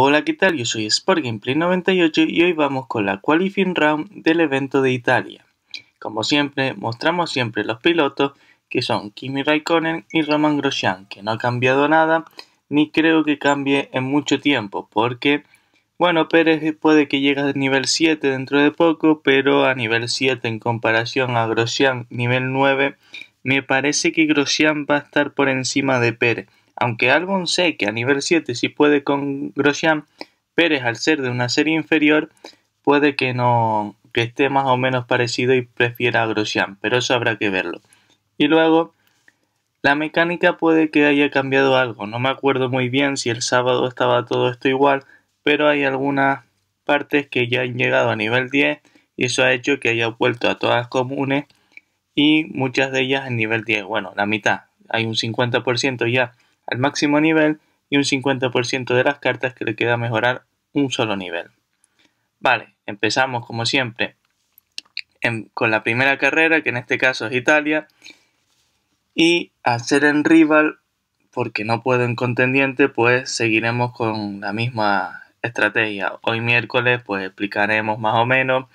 Hola qué tal, yo soy SportGameplay98 y hoy vamos con la Qualifying Round del evento de Italia. Como siempre, mostramos siempre los pilotos que son Kimi Raikkonen y Roman Grosjean, que no ha cambiado nada, ni creo que cambie en mucho tiempo, porque, bueno, Pérez puede que llegue a nivel 7 dentro de poco, pero a nivel 7 en comparación a Grosjean nivel 9, me parece que Grosjean va a estar por encima de Pérez. Aunque Albon sé que a nivel 7 sí puede con Grosjean, Pérez al ser de una serie inferior puede que no que esté más o menos parecido y prefiera a Grosjean, pero eso habrá que verlo. Y luego la mecánica puede que haya cambiado algo, no me acuerdo muy bien si el sábado estaba todo esto igual, pero hay algunas partes que ya han llegado a nivel 10 y eso ha hecho que haya vuelto a todas comunes y muchas de ellas en nivel 10, bueno, la mitad, hay un 50% ya al máximo nivel y un 50% de las cartas que le queda mejorar un solo nivel. Vale, empezamos como siempre con la primera carrera, que en este caso es Italia, y ser en rival, porque no puedo en contendiente, pues seguiremos con la misma estrategia. Hoy miércoles pues explicaremos más o menos,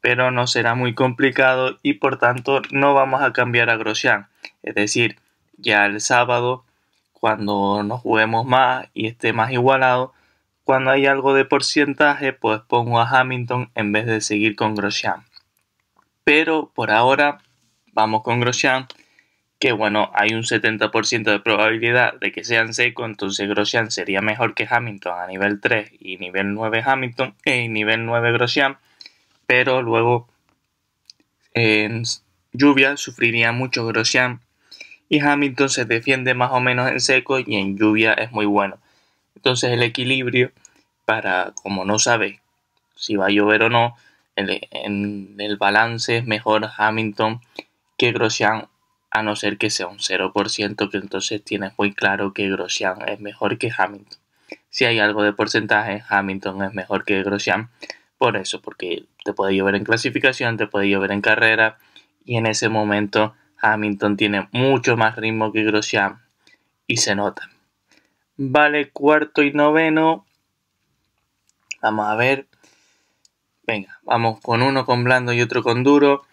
pero no será muy complicado y por tanto no vamos a cambiar a Grosjean. Es decir, ya el sábado cuando no juguemos más y esté más igualado, cuando hay algo de porcentaje, pues pongo a Hamilton en vez de seguir con Grosjean. Pero por ahora vamos con Grosjean, que bueno, hay un 70% de probabilidad de que sean seco, entonces Grosjean sería mejor que Hamilton a nivel 3 y nivel 9 Hamilton eh, y nivel 9 Grosjean, pero luego en lluvia sufriría mucho Grosjean y Hamilton se defiende más o menos en seco y en lluvia es muy bueno. Entonces el equilibrio para, como no sabes si va a llover o no, el, en el balance es mejor Hamilton que Grosjean, a no ser que sea un 0%, que entonces tienes muy claro que Grosjean es mejor que Hamilton. Si hay algo de porcentaje, Hamilton es mejor que Grosjean. Por eso, porque te puede llover en clasificación, te puede llover en carrera y en ese momento Hamilton tiene mucho más ritmo que Grosjean y se nota. Vale, cuarto y noveno. Vamos a ver. Venga, vamos con uno con blando y otro con duro.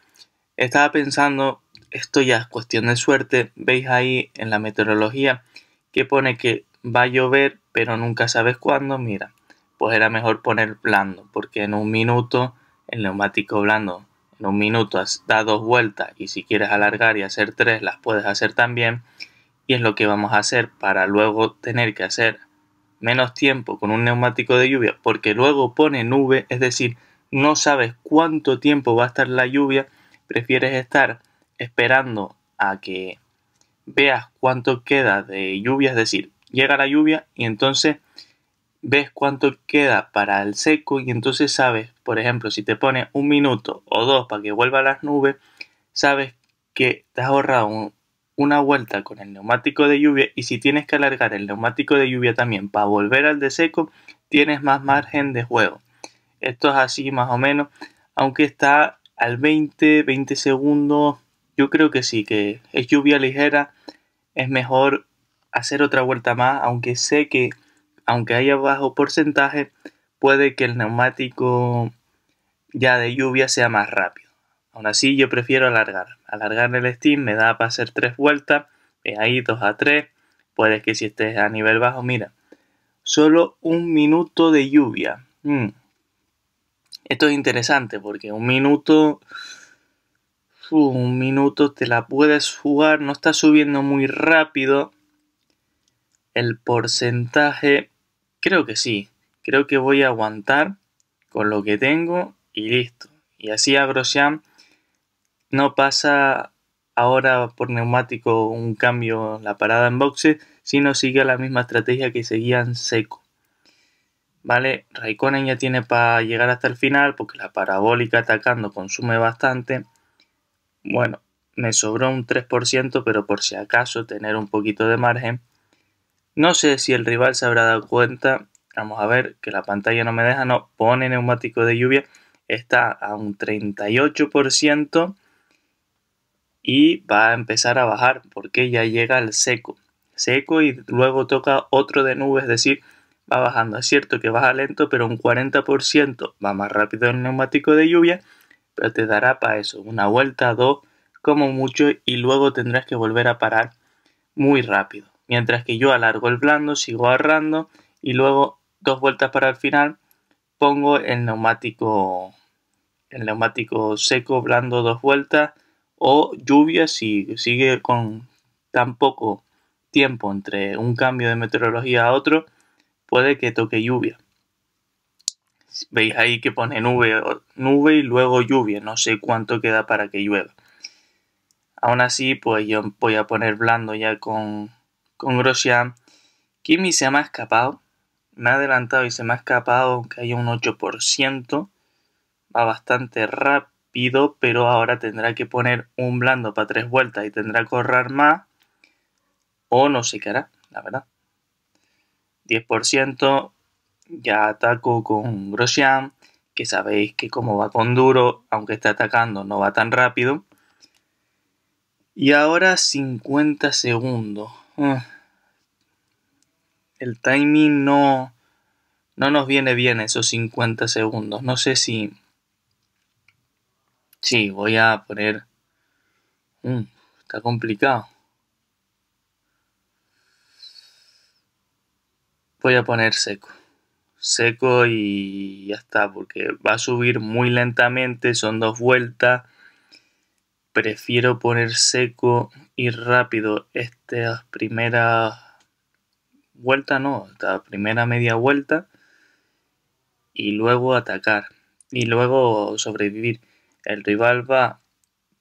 Estaba pensando, esto ya es cuestión de suerte. Veis ahí en la meteorología que pone que va a llover, pero nunca sabes cuándo. Mira, pues era mejor poner blando, porque en un minuto el neumático blando en un minuto has, da dos vueltas y si quieres alargar y hacer tres las puedes hacer también y es lo que vamos a hacer para luego tener que hacer menos tiempo con un neumático de lluvia porque luego pone nube es decir no sabes cuánto tiempo va a estar la lluvia prefieres estar esperando a que veas cuánto queda de lluvia es decir llega la lluvia y entonces ves cuánto queda para el seco y entonces sabes, por ejemplo, si te pones un minuto o dos para que vuelva las nubes, sabes que te has ahorrado una vuelta con el neumático de lluvia y si tienes que alargar el neumático de lluvia también para volver al de seco, tienes más margen de juego. Esto es así más o menos, aunque está al 20, 20 segundos, yo creo que sí, que es lluvia ligera, es mejor hacer otra vuelta más, aunque sé que aunque haya bajo porcentaje, puede que el neumático ya de lluvia sea más rápido. Aún así yo prefiero alargar. Alargar el steam me da para hacer tres vueltas, Ve ahí dos a tres. Puede que si estés a nivel bajo, mira, solo un minuto de lluvia. Mm. Esto es interesante porque un minuto, un minuto te la puedes jugar, no está subiendo muy rápido. El porcentaje Creo que sí. Creo que voy a aguantar con lo que tengo y listo. Y así Sean no pasa ahora por neumático un cambio la parada en boxe, sino sigue la misma estrategia que seguían seco. ¿Vale? Raikkonen ya tiene para llegar hasta el final porque la parabólica atacando consume bastante. Bueno, me sobró un 3%, pero por si acaso tener un poquito de margen. No sé si el rival se habrá dado cuenta. Vamos a ver que la pantalla no me deja, no pone neumático de lluvia. Está a un 38% y va a empezar a bajar porque ya llega al seco. Seco y luego toca otro de nube, es decir, va bajando. Es cierto que baja lento, pero un 40% va más rápido el neumático de lluvia, pero te dará para eso, una vuelta, dos, como mucho, y luego tendrás que volver a parar muy rápido mientras que yo alargo el blando, sigo agarrando y luego dos vueltas para el final pongo el neumático, el neumático seco, blando dos vueltas o lluvia si sigue con tan poco tiempo entre un cambio de meteorología a otro, puede que toque lluvia. Veis ahí que pone nube, nube y luego lluvia, no sé cuánto queda para que llueva. Aún así, pues yo voy a poner blando ya con con Grosjean. Kimi se me ha escapado. Me ha adelantado y se me ha escapado, aunque haya un 8%. Va bastante rápido, pero ahora tendrá que poner un blando para tres vueltas y tendrá que correr más. O no qué hará la verdad. 10%. Ya ataco con Grosjean, que sabéis que como va con duro, aunque está atacando, no va tan rápido. Y ahora 50 segundos. Ah. el timing no, no nos viene bien esos 50 segundos. No sé si... Sí, voy a poner... Mm, está complicado. Voy a poner seco. Seco y ya está, porque va a subir muy lentamente, son dos vueltas prefiero poner seco y rápido estas primera vuelta no, la primera media vuelta y luego atacar y luego sobrevivir. El rival va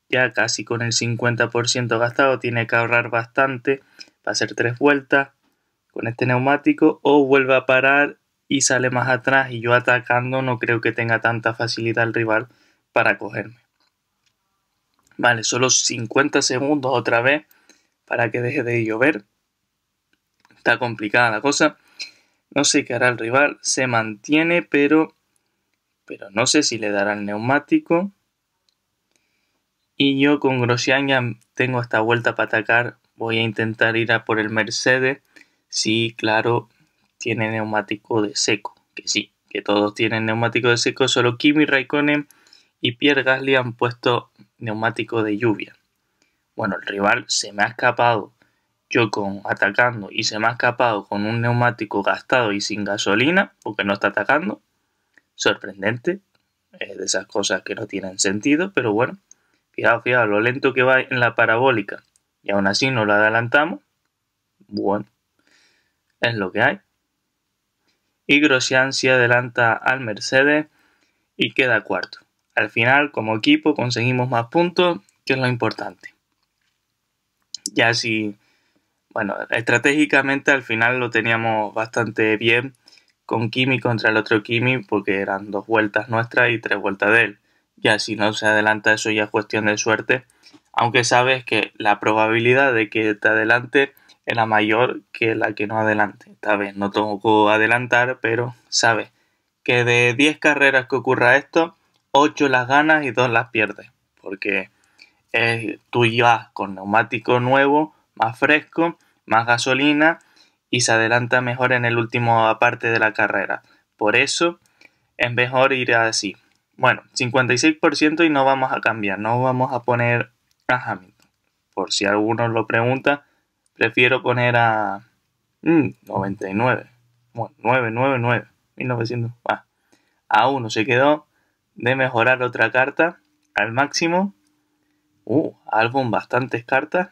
ya casi con el 50% gastado, tiene que ahorrar bastante para hacer tres vueltas con este neumático o vuelve a parar y sale más atrás y yo atacando no creo que tenga tanta facilidad el rival para cogerme. Vale, solo 50 segundos otra vez para que deje de llover. Está complicada la cosa. No sé qué hará el rival. Se mantiene, pero, pero no sé si le dará el neumático. Y yo con Grosjean ya tengo esta vuelta para atacar. Voy a intentar ir a por el Mercedes. Sí, claro, tiene neumático de seco. Que sí, que todos tienen neumático de seco. Solo Kimi Raikkonen y Pierre Gasly han puesto neumático de lluvia. Bueno, el rival se me ha escapado yo con atacando y se me ha escapado con un neumático gastado y sin gasolina porque no está atacando. Sorprendente, de esas cosas que no tienen sentido, pero bueno, fijaos, fijaos, lo lento que va en la parabólica y aún así no lo adelantamos. Bueno, es lo que hay. Y Grosjean se adelanta al Mercedes y queda cuarto. Al final, como equipo, conseguimos más puntos, que es lo importante. Ya si, bueno, estratégicamente al final lo teníamos bastante bien con Kimi contra el otro Kimi, porque eran dos vueltas nuestras y tres vueltas de él. Ya si no se adelanta eso ya es cuestión de suerte, aunque sabes que la probabilidad de que te adelante era mayor que la que no adelante. Esta vez no que adelantar, pero sabes que de 10 carreras que ocurra esto, 8 las ganas y 2 las pierdes, porque es, tú vas con neumático nuevo, más fresco, más gasolina y se adelanta mejor en el último parte de la carrera. Por eso es mejor ir así. Bueno, 56% y no vamos a cambiar, no vamos a poner a Hamilton. Por si alguno lo pregunta, prefiero poner a 99. Mm, bueno, 999, 1900. a uno se quedó de mejorar otra carta al máximo. Uh, álbum, bastantes cartas.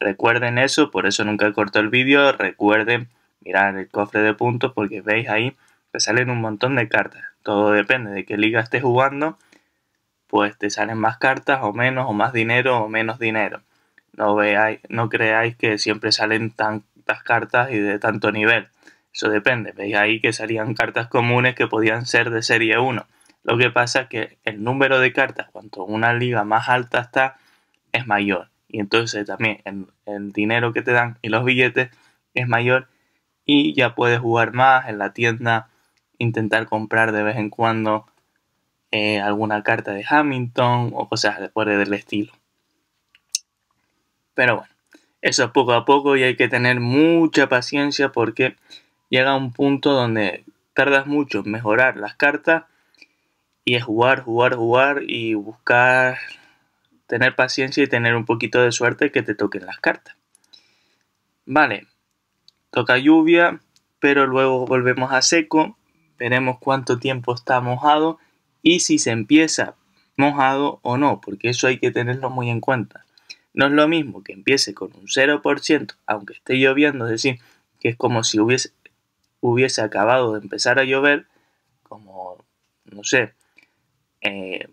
Recuerden eso, por eso nunca corto el vídeo. Recuerden mirar el cofre de puntos porque veis ahí que salen un montón de cartas. Todo depende de qué liga estés jugando, pues te salen más cartas o menos, o más dinero o menos dinero. No, veáis, no creáis que siempre salen tantas cartas y de tanto nivel. Eso depende. Veis ahí que salían cartas comunes que podían ser de serie 1 lo que pasa es que el número de cartas, cuanto una liga más alta está, es mayor. Y entonces también el, dinero que te dan y los billetes es mayor y ya puedes jugar más en la tienda, intentar comprar de vez en cuando eh, alguna carta de Hamilton o cosas después del estilo. Pero bueno, eso es poco a poco y hay que tener mucha paciencia porque llega un punto donde tardas mucho en mejorar las cartas y es jugar, jugar, jugar y buscar tener paciencia y tener un poquito de suerte que te toquen las cartas. Vale, toca lluvia, pero luego volvemos a seco, veremos cuánto tiempo está mojado y si se empieza mojado o no, porque eso hay que tenerlo muy en cuenta. No es lo mismo que empiece con un 0%, aunque esté lloviendo, es decir, que es como si hubiese, hubiese acabado de empezar a llover, como, no sé, eh,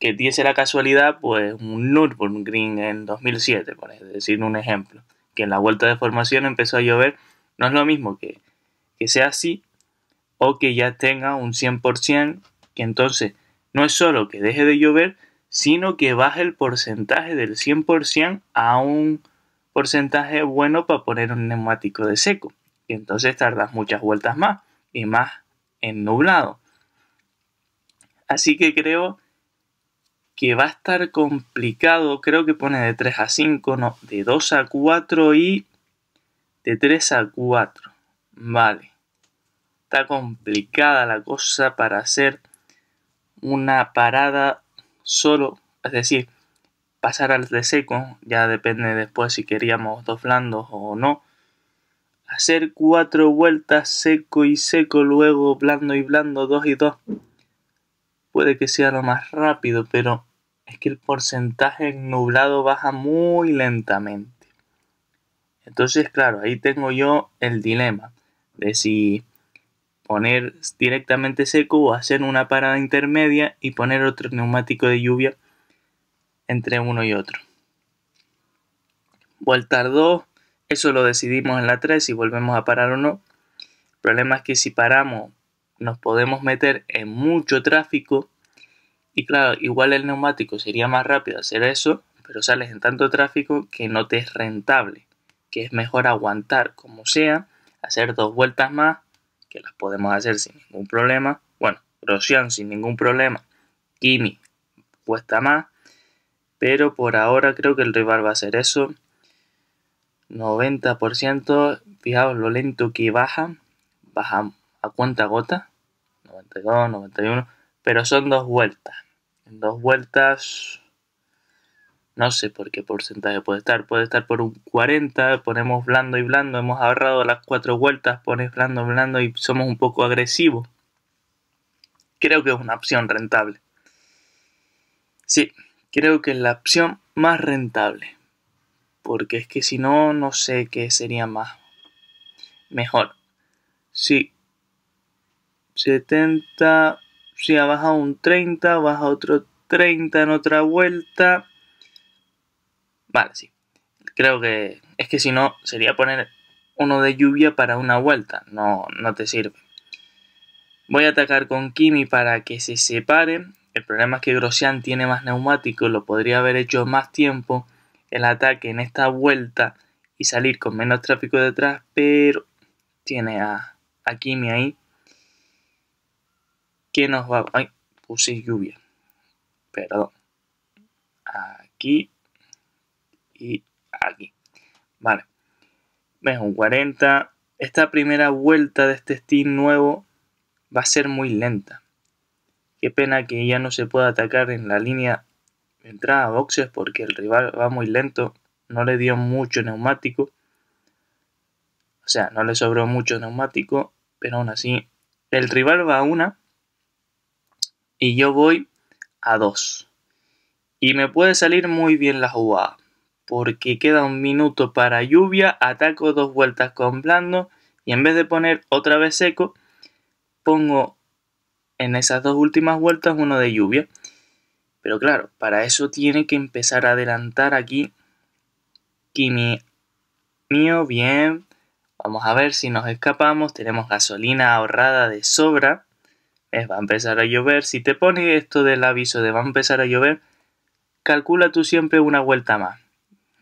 que diese la casualidad, pues un Nürburgring Green en 2007, por decir un ejemplo, que en la vuelta de formación empezó a llover, no es lo mismo que, que sea así o que ya tenga un 100%, que entonces no es solo que deje de llover, sino que baje el porcentaje del 100% a un porcentaje bueno para poner un neumático de seco. Y entonces tardas muchas vueltas más y más en nublado. Así que creo que va a estar complicado. Creo que pone de 3 a 5, no, de 2 a 4 y de 3 a 4. Vale. Está complicada la cosa para hacer una parada solo. Es decir, pasar al de seco. Ya depende después si queríamos dos blandos o no. Hacer cuatro vueltas seco y seco, luego blando y blando, dos y dos puede que sea lo más rápido, pero es que el porcentaje nublado baja muy lentamente. Entonces, claro, ahí tengo yo el dilema de si poner directamente seco o hacer una parada intermedia y poner otro neumático de lluvia entre uno y otro. Voltar 2, eso lo decidimos en la 3 si volvemos a parar o no. El problema es que si paramos nos podemos meter en mucho tráfico y claro, igual el neumático sería más rápido hacer eso, pero sales en tanto tráfico que no te es rentable, que es mejor aguantar como sea, hacer dos vueltas más, que las podemos hacer sin ningún problema, bueno, Rosian sin ningún problema, Kimi cuesta más, pero por ahora creo que el rival va a hacer eso. 90%, fijaos lo lento que baja, baja a cuenta gota, 92, 91, pero son dos vueltas. En dos vueltas no sé por qué porcentaje puede estar, puede estar por un 40, ponemos blando y blando, hemos ahorrado las cuatro vueltas, pones blando, blando y somos un poco agresivos. Creo que es una opción rentable. Sí, creo que es la opción más rentable. Porque es que si no, no sé qué sería más mejor. Sí, 70, si ha bajado un 30, baja otro 30 en otra vuelta. Vale, sí. Creo que es que si no, sería poner uno de lluvia para una vuelta. No, no te sirve. Voy a atacar con Kimi para que se separe. El problema es que Grosjean tiene más neumático lo podría haber hecho más tiempo el ataque en esta vuelta y salir con menos tráfico detrás, pero tiene a Kimi ahí ¿Qué nos va? Ay, puse lluvia. Perdón. Aquí y aquí. Vale. ves un 40. Esta primera vuelta de este Steam nuevo va a ser muy lenta. Qué pena que ya no se pueda atacar en la línea de entrada a boxes porque el rival va muy lento. No le dio mucho neumático. O sea, no le sobró mucho neumático. Pero aún así, el rival va a una y yo voy a 2. Y me puede salir muy bien la jugada, porque queda un minuto para lluvia, ataco dos vueltas con blando y en vez de poner otra vez seco, pongo en esas dos últimas vueltas uno de lluvia. Pero claro, para eso tiene que empezar a adelantar aquí Kimi mío, bien. Vamos a ver si nos escapamos, tenemos gasolina ahorrada de sobra va a empezar a llover. Si te pone esto del aviso de va a empezar a llover, calcula tú siempre una vuelta más.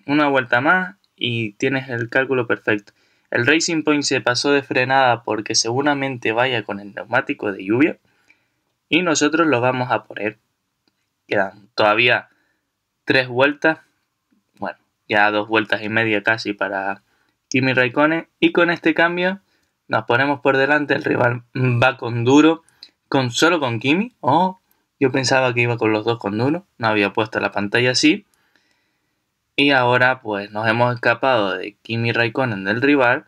Una vuelta más y tienes el cálculo perfecto. El Racing Point se pasó de frenada porque seguramente vaya con el neumático de lluvia. Y nosotros lo vamos a poner. Quedan todavía tres vueltas. Bueno, ya dos vueltas y media casi para Kimi Raikkonen. Y con este cambio nos ponemos por delante. El rival va con duro ¿Con solo con Kimi? Oh, yo pensaba que iba con los dos con uno. No había puesto la pantalla así. Y ahora pues nos hemos escapado de Kimi Raikkonen del rival.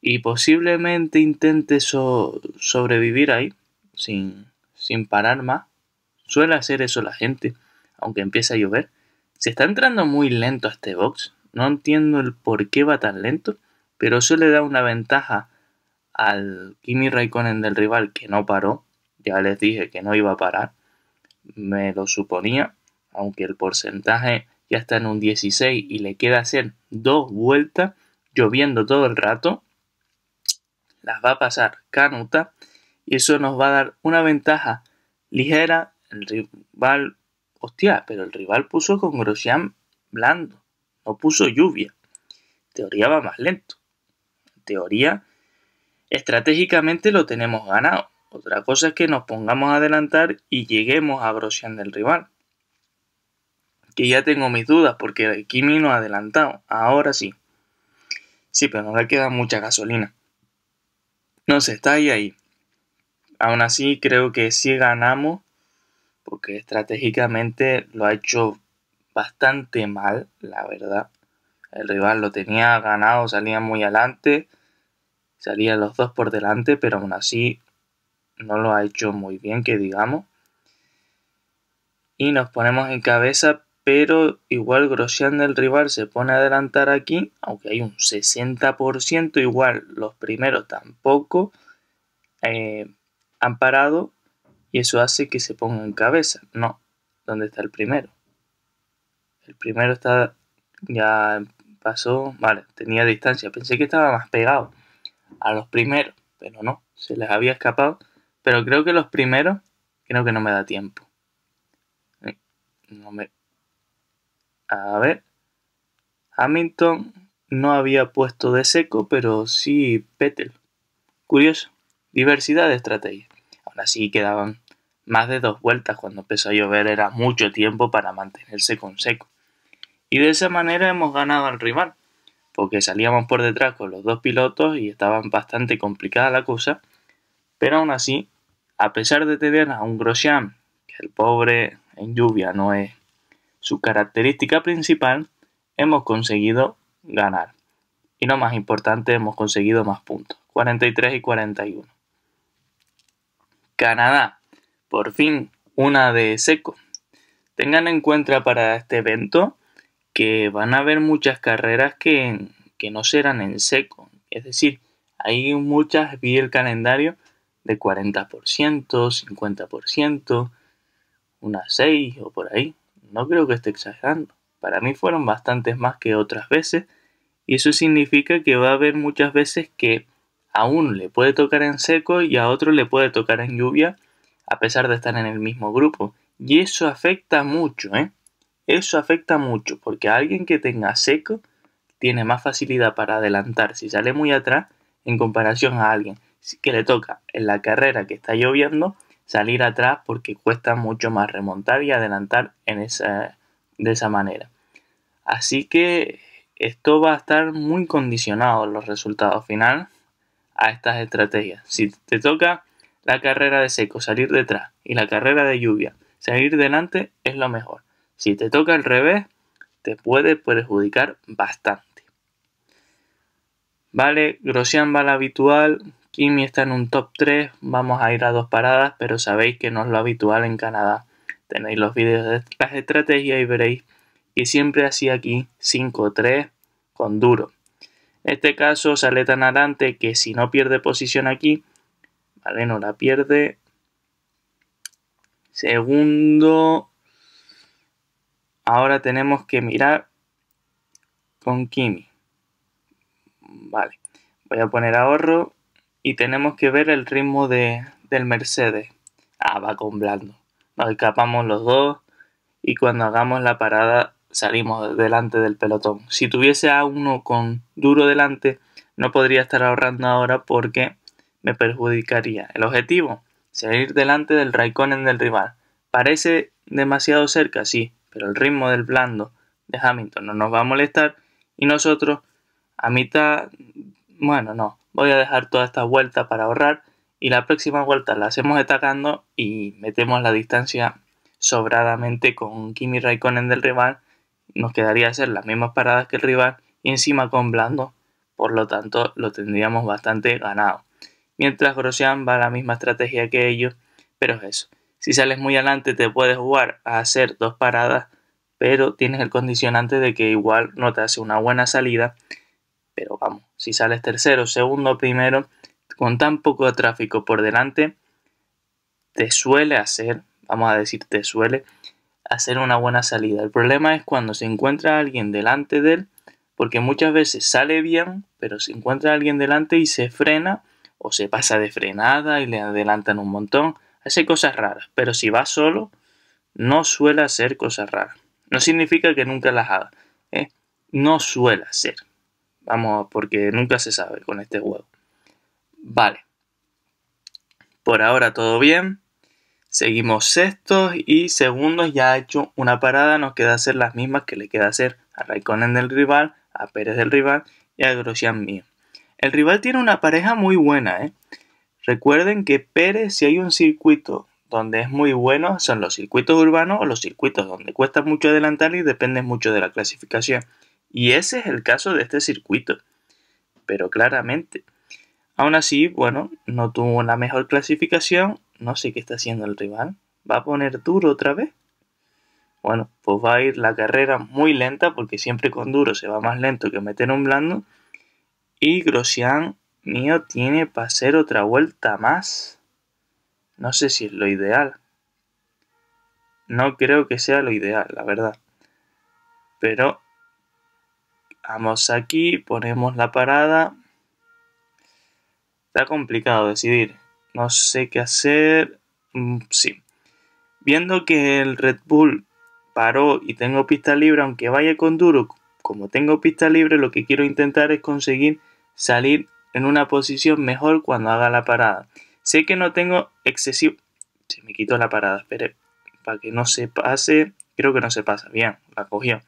Y posiblemente intente sobrevivir ahí. Sin, sin parar más. Suele hacer eso la gente. Aunque empiece a llover. Se está entrando muy lento a este box. No entiendo el por qué va tan lento. Pero eso le da una ventaja al Kimi Raikkonen del rival que no paró, ya les dije que no iba a parar, me lo suponía, aunque el porcentaje ya está en un 16 y le queda hacer dos vueltas lloviendo todo el rato, las va a pasar Canuta y eso nos va a dar una ventaja ligera. El rival, hostia, pero el rival puso con Grosjean blando, no puso lluvia. En teoría va más lento. En teoría estratégicamente lo tenemos ganado. Otra cosa es que nos pongamos a adelantar y lleguemos a Grosian del rival. Que ya tengo mis dudas porque Kimi no ha adelantado. Ahora sí. Sí, pero nos queda mucha gasolina. No sé, está ahí ahí. Aún así creo que sí ganamos porque estratégicamente lo ha hecho bastante mal, la verdad. El rival lo tenía ganado, salía muy adelante salían los dos por delante, pero aún así no lo ha hecho muy bien, que digamos. Y nos ponemos en cabeza, pero igual Grosjean del rival se pone a adelantar aquí, aunque hay un 60%, igual los primeros tampoco eh, han parado y eso hace que se ponga en cabeza. No, ¿dónde está el primero? El primero está, ya pasó, vale, tenía distancia, pensé que estaba más pegado a los primeros, pero no, se les había escapado. Pero creo que los primeros, creo que no me da tiempo. Eh, a ver. Hamilton no había puesto de seco, pero sí Petel. Curioso. Diversidad de estrategias. Ahora así quedaban más de dos vueltas cuando empezó a llover. Era mucho tiempo para mantenerse con seco. Y de esa manera hemos ganado al rival porque salíamos por detrás con los dos pilotos y estaba bastante complicada la cosa, pero aún así, a pesar de tener a un Grosjean, que el pobre en lluvia no es su característica principal, hemos conseguido ganar. Y lo más importante, hemos conseguido más puntos, 43 y 41. Canadá, por fin una de seco. Tengan en cuenta para este evento que van a haber muchas carreras que, que no serán en seco. Es decir, hay muchas, vi el calendario de 40%, 50%, unas 6 o por ahí. No creo que esté exagerando. Para mí fueron bastantes más que otras veces. Y eso significa que va a haber muchas veces que a uno le puede tocar en seco y a otro le puede tocar en lluvia, a pesar de estar en el mismo grupo. Y eso afecta mucho, ¿eh? Eso afecta mucho, porque alguien que tenga seco tiene más facilidad para adelantar si sale muy atrás en comparación a alguien que le toca en la carrera que está lloviendo salir atrás porque cuesta mucho más remontar y adelantar en de esa manera. Así que esto va a estar muy condicionado los resultados finales a estas estrategias. Si te toca la carrera de seco, salir detrás y la carrera de lluvia, salir delante es lo mejor. Si te toca al revés, te puede perjudicar bastante. Vale, Grosian va la habitual, Kimi está en un top 3, vamos a ir a dos paradas, pero sabéis que no es lo habitual en Canadá. Tenéis los vídeos de las estrategias y veréis que siempre hacía aquí 5-3 con duro. En este caso sale tan adelante que si no pierde posición aquí, vale, no la pierde. Segundo, Ahora tenemos que mirar con Kimi. Vale, voy a poner ahorro y tenemos que ver el ritmo del Mercedes. Ah, va con blando. Nos escapamos los dos y cuando hagamos la parada salimos delante del pelotón. Si tuviese a uno con duro delante, no podría estar ahorrando ahora porque me perjudicaría. El objetivo, salir delante del Raikkonen del rival. ¿Parece demasiado cerca? Sí, pero el ritmo del blando de Hamilton no nos va a molestar y nosotros a mitad, bueno, no, voy a dejar toda esta vuelta para ahorrar y la próxima vuelta la hacemos atacando y metemos la distancia sobradamente con Kimi Raikkonen del rival, nos quedaría hacer las mismas paradas que el rival y encima con blando, por lo tanto lo tendríamos bastante ganado. Mientras Grosjean va a la misma estrategia que ellos, pero es eso, si sales muy adelante te puedes jugar a hacer dos paradas, pero tienes el condicionante de que igual no te hace una buena salida. Pero vamos, si sales tercero, segundo, primero, con tan poco tráfico por delante, te suele hacer, vamos a decir, te suele hacer una buena salida. El problema es cuando se encuentra alguien delante de él, porque muchas veces sale bien, pero se encuentra alguien delante y se frena o se pasa de frenada y le adelantan un montón hace cosas raras, pero si va solo, no suele hacer cosas raras. No significa que nunca las haga, ¿eh? no suele hacer. Vamos, porque nunca se sabe con este juego. Vale. Por ahora todo bien. Seguimos sextos y segundos. Ya ha hecho una parada. Nos queda hacer las mismas que le queda hacer a Raikkonen del rival, a Pérez del rival y a Grosian mío. El rival tiene una pareja muy buena, ¿eh? Recuerden que Pérez, si hay un circuito donde es muy bueno, son los circuitos urbanos o los circuitos donde cuesta mucho adelantar y depende mucho de la clasificación. Y ese es el caso de este circuito. Pero claramente. Aún así, bueno, no tuvo una mejor clasificación. No sé qué está haciendo el rival. ¿Va a poner duro otra vez? Bueno, pues va a ir la carrera muy lenta porque siempre con duro se va más lento que meter un blando. Y Grosjean mío tiene para hacer otra vuelta más. No sé si es lo ideal. No creo que sea lo ideal, la verdad. Pero vamos aquí, ponemos la parada. Está complicado decidir. No sé qué hacer. Mm, sí. Viendo que el Red Bull paró y tengo pista libre, aunque vaya con duro, como tengo pista libre, lo que quiero intentar es conseguir salir en una posición mejor cuando haga la parada. Sé que no tengo excesivo... Se me quitó la parada, espere, para que no se pase. Creo que no se pasa, bien, la cogió.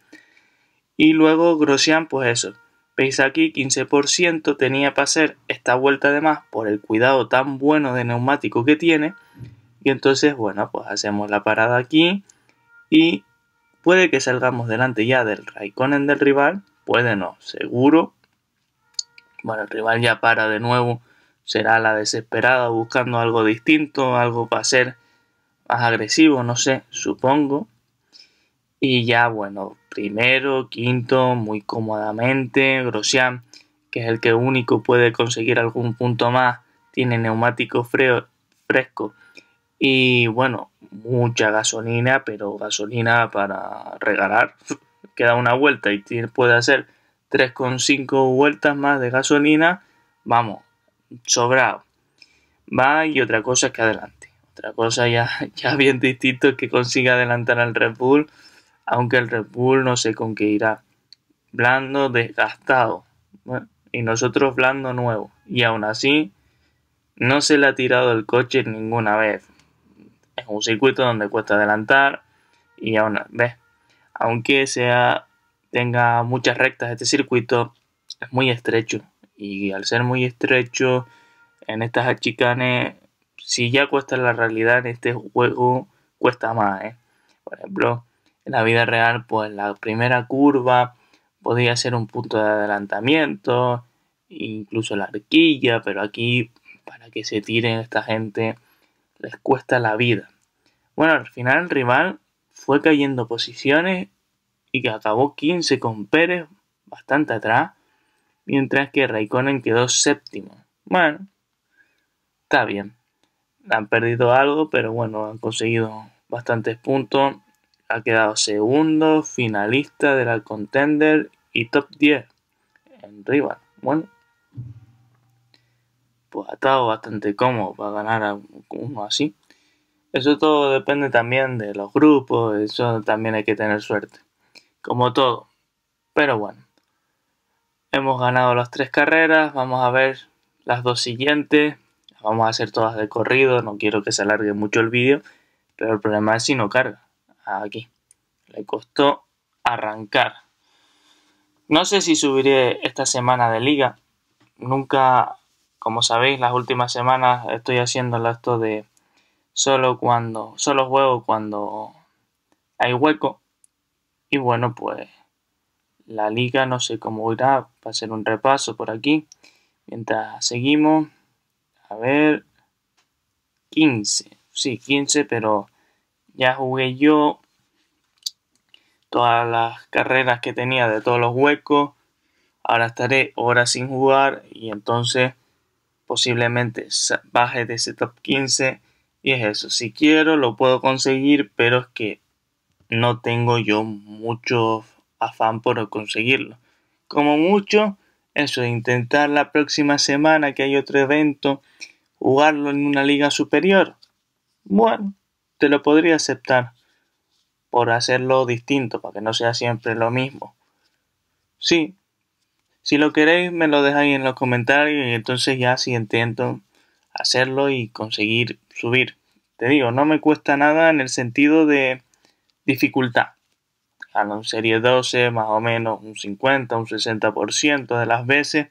Y luego Grosjean, pues eso. Veis aquí, 15% tenía para hacer esta vuelta de más por el cuidado tan bueno de neumático que tiene. Y entonces, bueno, pues hacemos la parada aquí y puede que salgamos delante ya del Raikkonen del rival, puede no, seguro, bueno, el rival ya para de nuevo. Será la desesperada buscando algo distinto, algo para ser más agresivo, no sé, supongo. Y ya, bueno, primero, quinto, muy cómodamente. Grosjean, que es el que único puede conseguir algún punto más, tiene neumático fresco. Y bueno, mucha gasolina, pero gasolina para regalar. Queda una vuelta y puede hacer 3,5 vueltas más de gasolina, vamos, sobrado. Va y otra cosa es que adelante. Otra cosa ya, ya bien distinto es que consiga adelantar al Red Bull, aunque el Red Bull no sé con qué irá. Blando desgastado. y nosotros blando nuevo. Y aún así, no se le ha tirado el coche ninguna vez. Es un circuito donde cuesta adelantar y aún, ¿ves? aunque sea tenga muchas rectas, este circuito es muy estrecho. Y al ser muy estrecho, en estas achicanes, si ya cuesta la realidad en este juego, cuesta más. ¿eh? Por ejemplo, en la vida real, pues la primera curva podría ser un punto de adelantamiento, incluso la arquilla, pero aquí para que se tiren esta gente les cuesta la vida. Bueno, al final el rival fue cayendo posiciones y que acabó 15 con Pérez bastante atrás, mientras que Raikkonen quedó séptimo. Bueno, está bien. Han perdido algo, pero bueno, han conseguido bastantes puntos. Ha quedado segundo, finalista de la contender y top 10 en rival. Bueno, pues ha estado bastante cómodo para ganar a uno así. Eso todo depende también de los grupos, eso también hay que tener suerte como todo. Pero bueno, hemos ganado las tres carreras, vamos a ver las dos siguientes, vamos a hacer todas de corrido, no quiero que se alargue mucho el vídeo, pero el problema es si no carga. Ah, aquí, le costó arrancar. No sé si subiré esta semana de liga, nunca, como sabéis, las últimas semanas estoy haciendo el acto de solo cuando, solo juego cuando hay hueco y bueno, pues la liga no sé cómo irá, va a ser un repaso por aquí. Mientras seguimos, a ver, 15, sí, 15, pero ya jugué yo todas las carreras que tenía de todos los huecos. Ahora estaré horas sin jugar y entonces posiblemente baje de ese top 15. Y es eso, si quiero lo puedo conseguir, pero es que no tengo yo mucho afán por conseguirlo. Como mucho, eso, intentar la próxima semana que hay otro evento, jugarlo en una liga superior. Bueno, te lo podría aceptar por hacerlo distinto, para que no sea siempre lo mismo. Sí, si lo queréis me lo dejáis en los comentarios y entonces ya si intento hacerlo y conseguir subir. Te digo, no me cuesta nada en el sentido de Dificultad. Gana ah, en serie 12, más o menos un 50, un 60% de las veces.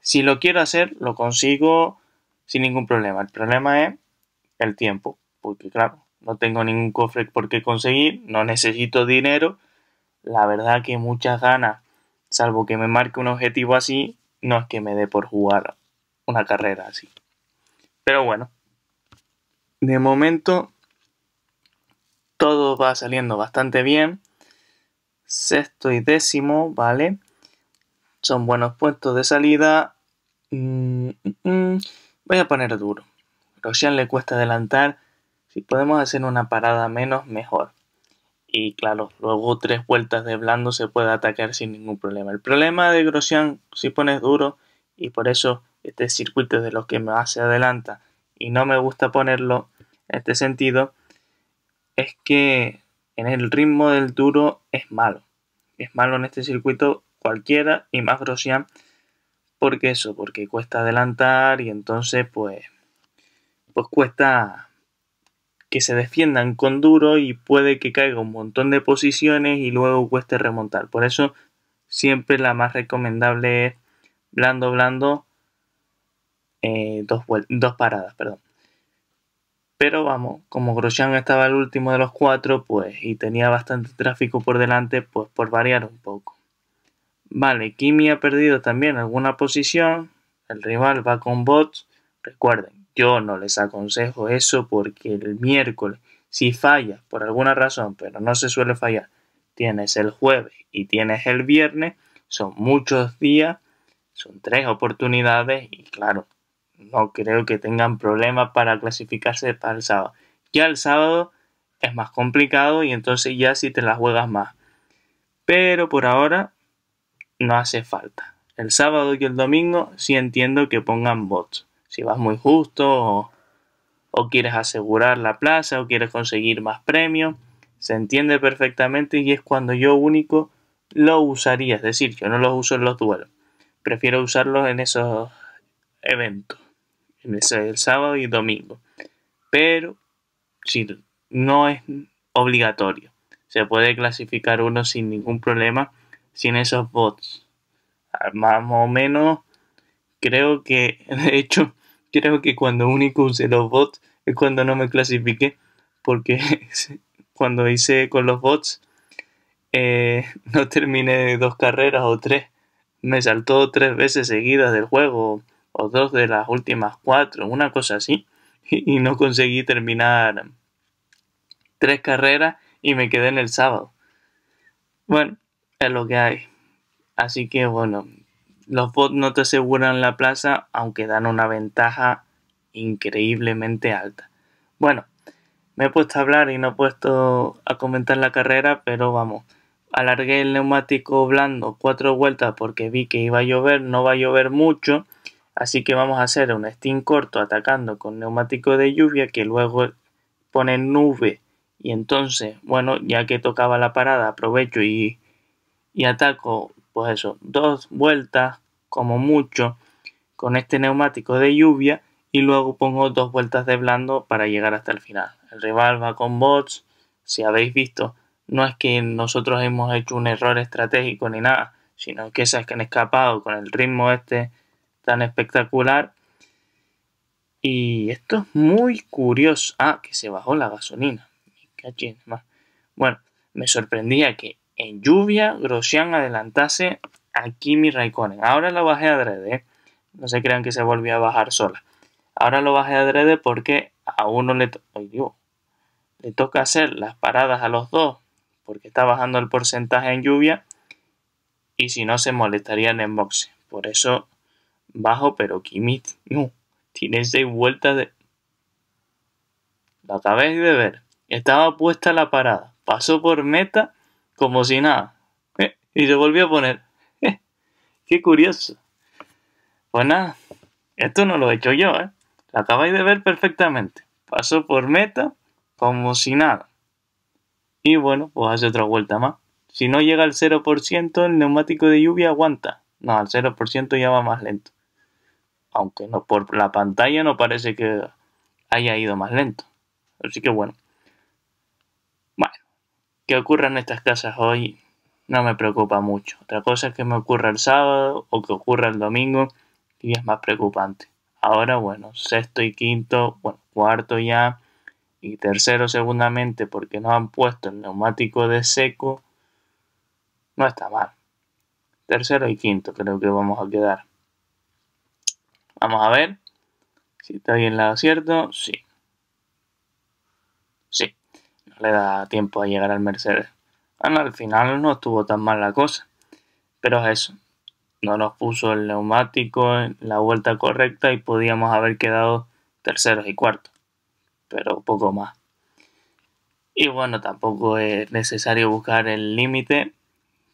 Si lo quiero hacer, lo consigo sin ningún problema. El problema es el tiempo, porque claro, no tengo ningún cofre por qué conseguir, no necesito dinero. La verdad que muchas ganas, salvo que me marque un objetivo así, no es que me dé por jugar una carrera así. Pero bueno, de momento todo va saliendo bastante bien. Sexto y décimo, ¿vale? Son buenos puestos de salida. Mm, mm, mm. voy a poner duro. Roshan le cuesta adelantar. Si podemos hacer una parada menos, mejor. Y claro, luego tres vueltas de blando se puede atacar sin ningún problema. El problema de Grosjean si pones duro y por eso este circuito es de los que más se adelanta y no me gusta ponerlo en este sentido es que en el ritmo del duro es malo. Es malo en este circuito cualquiera y más Grosjean porque eso, porque cuesta adelantar y entonces pues pues cuesta que se defiendan con duro y puede que caiga un montón de posiciones y luego cueste remontar. Por eso siempre la más recomendable es blando blando eh, dos, dos paradas, perdón. Pero vamos, como Grosjean estaba el último de los cuatro, pues, y tenía bastante tráfico por delante, pues por variar un poco. Vale, Kimi ha perdido también alguna posición, el rival va con bots. Recuerden, yo no les aconsejo eso porque el miércoles, si falla por alguna razón, pero no se suele fallar, tienes el jueves y tienes el viernes, son muchos días, son tres oportunidades y claro, no creo que tengan problemas para clasificarse para el sábado. Ya el sábado es más complicado y entonces ya sí te las juegas más. Pero por ahora no hace falta. El sábado y el domingo sí entiendo que pongan bots. Si vas muy justo o, o quieres asegurar la plaza o quieres conseguir más premios, se entiende perfectamente y es cuando yo único lo usaría. Es decir, yo no los uso en los duelos. Prefiero usarlos en esos eventos el sábado y domingo. Pero si no es obligatorio. Se puede clasificar uno sin ningún problema, sin esos bots. Ah, más o menos, creo que, de hecho, creo que cuando único usé los bots es cuando no me clasifiqué, porque cuando hice con los bots, eh, no terminé dos carreras o tres. Me saltó tres veces seguidas del juego o dos de las últimas cuatro, una cosa así, y, no conseguí terminar tres carreras y me quedé en el sábado. Bueno, es lo que hay. Así que bueno, los bots no te aseguran la plaza, aunque dan una ventaja increíblemente alta. Bueno, me he puesto a hablar y no he puesto a comentar la carrera, pero vamos. Alargué el neumático blando cuatro vueltas porque vi que iba a llover, no va a llover mucho Así que vamos a hacer un steam corto atacando con neumático de lluvia que luego pone nube. Y entonces, bueno, ya que tocaba la parada, aprovecho y, y ataco, pues eso, dos vueltas como mucho con este neumático de lluvia y luego pongo dos vueltas de blando para llegar hasta el final. El rival va con bots, si habéis visto, no es que nosotros hemos hecho un error estratégico ni nada, sino que que han escapado con el ritmo este tan espectacular. Y esto es muy curioso. Ah, que se bajó la gasolina. Bueno, me sorprendía que en lluvia Grosjean adelantase aquí mi Raikkonen. Ahora lo bajé adrede. Drede ¿eh? No se crean que se volvió a bajar sola. Ahora lo bajé adrede porque a uno le, le toca hacer las paradas a los dos porque está bajando el porcentaje en lluvia y si no se molestarían en boxe. Por eso bajo, pero Kimit no, tiene seis vueltas de... Lo acabáis de ver, estaba puesta la parada, pasó por meta como si nada, eh, y se volvió a poner. Eh, qué curioso. Pues nada, esto no lo he hecho yo, ¿eh? Lo acabáis de ver perfectamente. Pasó por meta como si nada. Y bueno, pues hace otra vuelta más. Si no llega al 0%, el neumático de lluvia aguanta. No, al 0% ya va más lento aunque no por la pantalla no parece que haya ido más lento. Así que bueno. Bueno, que en estas casas hoy no me preocupa mucho. Otra cosa es que me ocurra el sábado o que ocurra el domingo y es más preocupante. Ahora, bueno, sexto y quinto, bueno, cuarto ya y tercero segundamente porque no han puesto el neumático de seco, no está mal. Tercero y quinto creo que vamos a quedar. Vamos a ver si está bien lado cierto. Sí. Sí. No le da tiempo a llegar al Mercedes. al final no estuvo tan mal la cosa. Pero es eso. No nos puso el neumático en la vuelta correcta y podíamos haber quedado terceros y cuartos. Pero poco más. Y bueno, tampoco es necesario buscar el límite.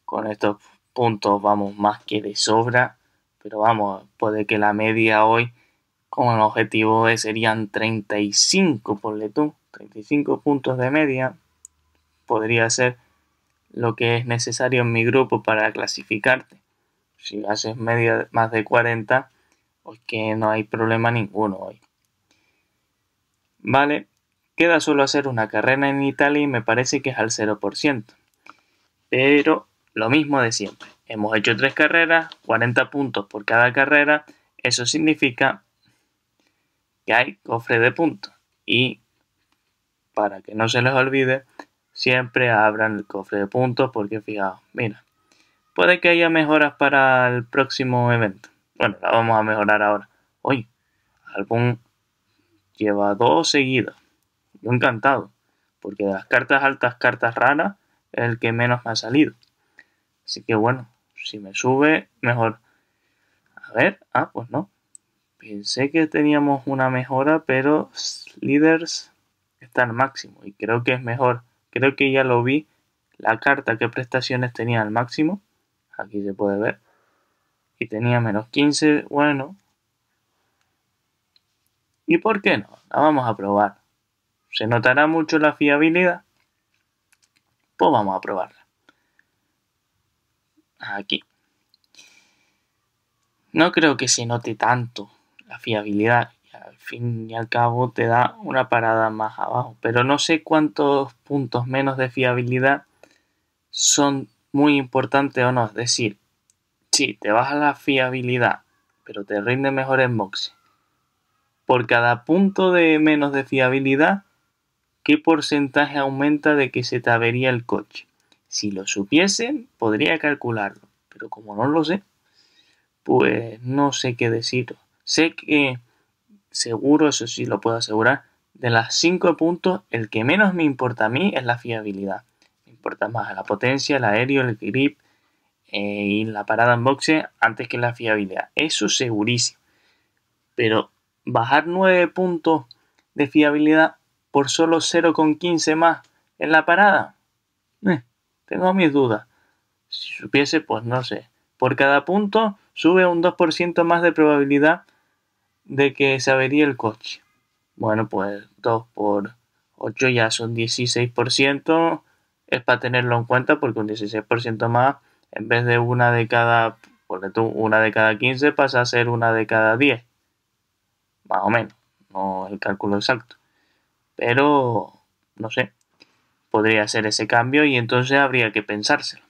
Con estos puntos vamos más que de sobra pero vamos, puede que la media hoy, con el objetivo serían 35, ponle tú, 35 puntos de media, podría ser lo que es necesario en mi grupo para clasificarte. Si haces media más de 40, pues que no hay problema ninguno hoy. Vale, queda solo hacer una carrera en Italia y me parece que es al 0%. Pero lo mismo de siempre hemos hecho tres carreras, 40 puntos por cada carrera, eso significa que hay cofre de puntos. Y para que no se les olvide, siempre abran el cofre de puntos porque fijaos, mira, puede que haya mejoras para el próximo evento. Bueno, la vamos a mejorar ahora. Hoy, álbum lleva dos seguidos. Yo encantado, porque de las cartas altas, cartas raras, es el que menos ha salido. Así que bueno, si me sube, mejor. A ver, ah, pues no. Pensé que teníamos una mejora, pero Leaders está al máximo y creo que es mejor. Creo que ya lo vi, la carta que prestaciones tenía al máximo. Aquí se puede ver. Y tenía menos 15, bueno. ¿Y por qué no? La vamos a probar. ¿Se notará mucho la fiabilidad? Pues vamos a probar aquí. No creo que se note tanto la fiabilidad. Al fin y al cabo te da una parada más abajo. Pero no sé cuántos puntos menos de fiabilidad son muy importantes o no. Es decir, si te baja la fiabilidad, pero te rinde mejor en boxe. Por cada punto de menos de fiabilidad, ¿qué porcentaje aumenta de que se te avería el coche? Si lo supiese, podría calcularlo, pero como no lo sé, pues no sé qué decir. Sé que, seguro, eso sí lo puedo asegurar, de las 5 puntos, el que menos me importa a mí es la fiabilidad. Me importa más la potencia, el aéreo, el grip eh, y la parada en boxe antes que la fiabilidad. Eso segurísimo. Pero bajar 9 puntos de fiabilidad por solo 0,15 más en la parada, eh, tengo mis dudas. Si supiese, pues no sé. Por cada punto sube un 2% más de probabilidad de que se el coche. Bueno, pues 2 por 8 ya son 16%. Es para tenerlo en cuenta porque un 16% más, en vez de una de cada, por una de cada 15 pasa a ser una de cada 10. Más o menos. No el cálculo exacto. Pero, no sé, podría hacer ese cambio y entonces habría que pensárselo.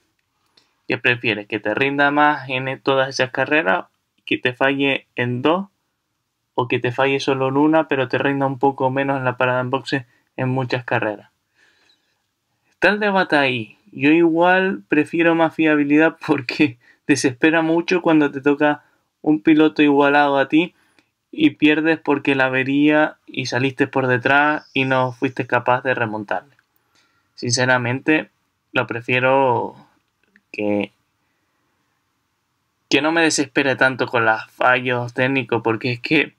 ¿Qué prefieres? ¿Que te rinda más en e-, todas esas carreras? ¿Que te falle en dos? ¿O que te falle solo en una pero te rinda un poco menos en la parada en boxe en muchas carreras? Está el debate ahí. Yo igual prefiero más fiabilidad porque desespera mucho cuando te toca un piloto igualado a ti y pierdes porque la avería y saliste por detrás y no fuiste capaz de remontarle sinceramente, lo prefiero que, que no me desespere tanto con los fallos técnicos, porque es que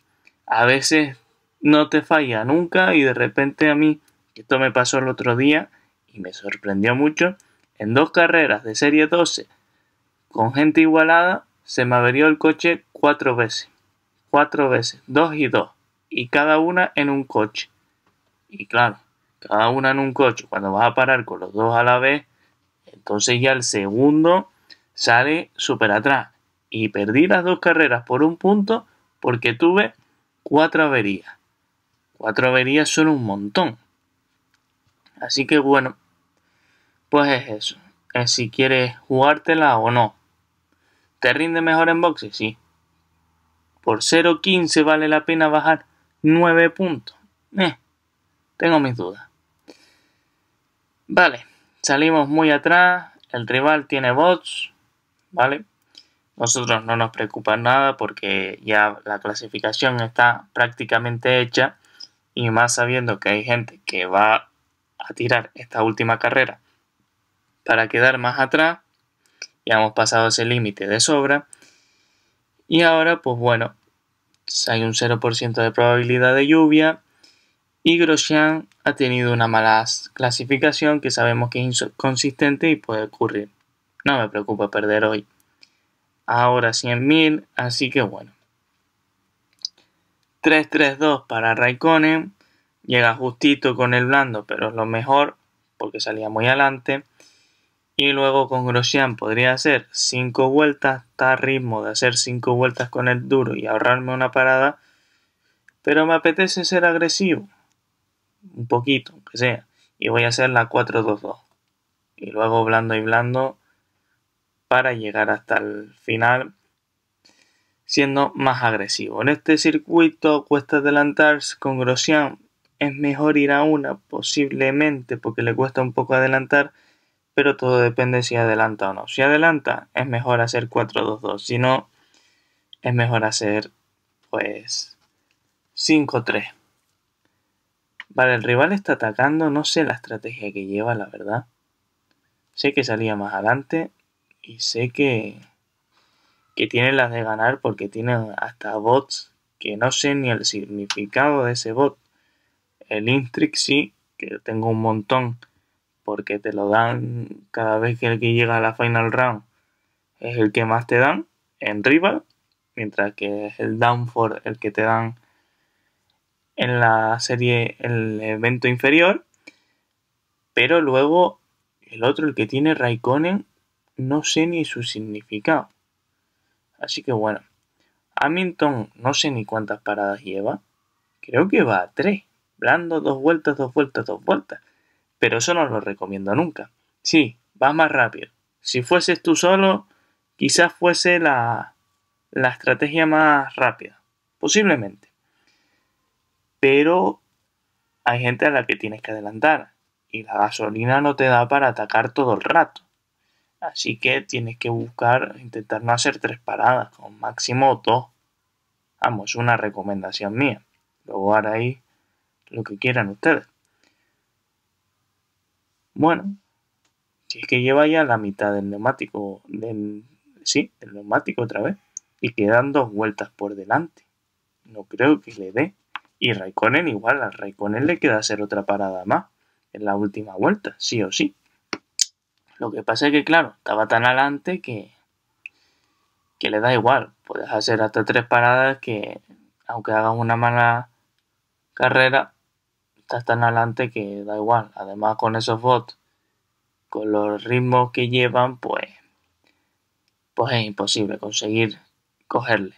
a veces no te falla nunca y de repente a mí, esto me pasó el otro día y me sorprendió mucho, en dos carreras de serie 12 con gente igualada, se me averió el coche cuatro veces. Cuatro veces, dos y dos. Y cada una en un coche. Y claro, cada una en un coche, cuando vas a parar con los dos a la vez, entonces ya el segundo sale súper atrás. Y perdí las dos carreras por un punto porque tuve cuatro averías. Cuatro averías son un montón. Así que bueno, pues es eso. Es si quieres jugártela o no. ¿Te rinde mejor en boxe? Sí. Por 0.15 vale la pena bajar 9 puntos. Eh, tengo mis dudas. Vale, salimos muy atrás, el rival tiene bots, ¿vale? Nosotros no nos preocupa nada porque ya la clasificación está prácticamente hecha y más sabiendo que hay gente que va a tirar esta última carrera para quedar más atrás, ya hemos pasado ese límite de sobra y ahora pues bueno, hay un 0% de probabilidad de lluvia, y Grosjean ha tenido una mala clasificación que sabemos que es inconsistente y puede ocurrir. No me preocupa perder hoy. Ahora 100.000, así que bueno. 3-3-2 para Raikkonen. Llega justito con el blando, pero es lo mejor porque salía muy adelante. Y luego con Grosjean podría hacer 5 vueltas. Está a ritmo de hacer 5 vueltas con el duro y ahorrarme una parada. Pero me apetece ser agresivo un poquito, aunque sea, y voy a hacer la 4-2-2. Y luego blando y blando para llegar hasta el final siendo más agresivo. En este circuito cuesta adelantarse con Grosjean. Es mejor ir a una posiblemente porque le cuesta un poco adelantar, pero todo depende si adelanta o no. Si adelanta es mejor hacer 4-2-2, si no es mejor hacer pues 5-3. Vale, el rival está atacando, no sé la estrategia que lleva, la verdad. Sé que salía más adelante y sé que, que tiene las de ganar porque tiene hasta bots que no sé ni el significado de ese bot. El Intric sí, que tengo un montón porque te lo dan cada vez que el que llega a la final round es el que más te dan en rival, mientras que es el downford el que te dan en la serie, el evento inferior. Pero luego el otro, el que tiene Raikkonen, no sé ni su significado. Así que bueno, Hamilton no sé ni cuántas paradas lleva. Creo que va a tres. Blando dos vueltas, dos vueltas, dos vueltas. Pero eso no lo recomiendo nunca. Sí, va más rápido. Si fueses tú solo, quizás fuese la, la estrategia más rápida. Posiblemente pero hay gente a la que tienes que adelantar y la gasolina no te da para atacar todo el rato. Así que tienes que buscar, intentar no hacer tres paradas, con máximo dos. Vamos, una recomendación mía. Luego haréis lo que quieran ustedes. Bueno, si es que lleva ya la mitad del neumático, sí, el neumático otra vez, y quedan dos vueltas por delante. No creo que le dé. Y Raikkonen igual, al Raikkonen le queda hacer otra parada más en la última vuelta, sí o sí. Lo que pasa es que, claro, estaba tan adelante que, que le da igual. Puedes hacer hasta tres paradas que, aunque hagas una mala carrera, estás tan adelante que da igual. Además, con esos bots, con los ritmos que llevan, pues, pues es imposible conseguir cogerle.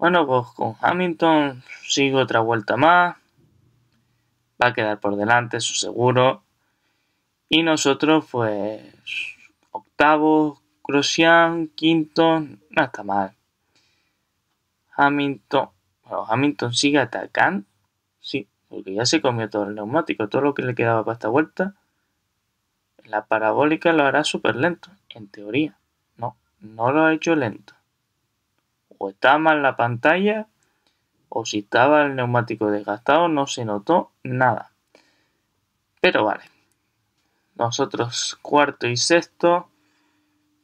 Bueno, pues con Hamilton sigue otra vuelta más. Va a quedar por delante, eso seguro. Y nosotros, pues, octavo, crocian quinto, no está mal. Hamilton, bueno, Hamilton sigue atacando. Sí, porque ya se comió todo el neumático, todo lo que le quedaba para esta vuelta. La parabólica lo hará súper lento, en teoría. No, no lo ha hecho lento o estaba mal la pantalla o si estaba el neumático desgastado, no se notó nada. Pero vale. Nosotros cuarto y sexto,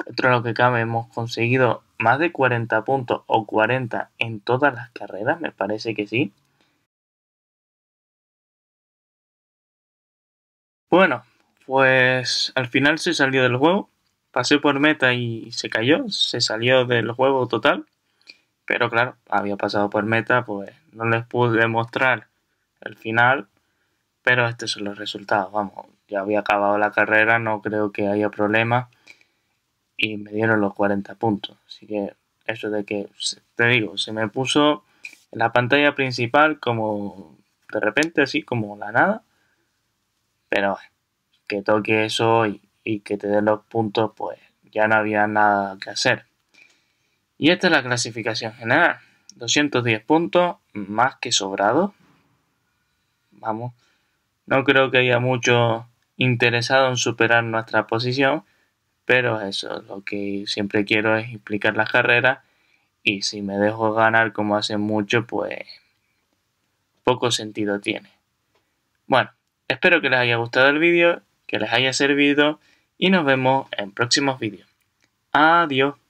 dentro lo que cabe hemos conseguido más de 40 puntos o 40 en todas las carreras, me parece que sí. Bueno, pues al final se salió del juego. Pasé por meta y se cayó, se salió del juego total. Pero claro, había pasado por meta, pues no les pude mostrar el final, pero estos son los resultados. Vamos, ya había acabado la carrera, no creo que haya problema. Y me dieron los 40 puntos. Así que eso de que, te digo, se me puso en la pantalla principal como de repente, así como la nada. Pero que toque eso y que te den los puntos, pues ya no había nada que hacer. Y esta es la clasificación general. 210 puntos, más que sobrado. Vamos, no creo que haya mucho interesado en superar nuestra posición, pero eso, lo que siempre quiero es explicar las carreras y si me dejo ganar como hace mucho, pues poco sentido tiene. Bueno, espero que les haya gustado el vídeo, que les haya servido y nos vemos en próximos vídeos. Adiós.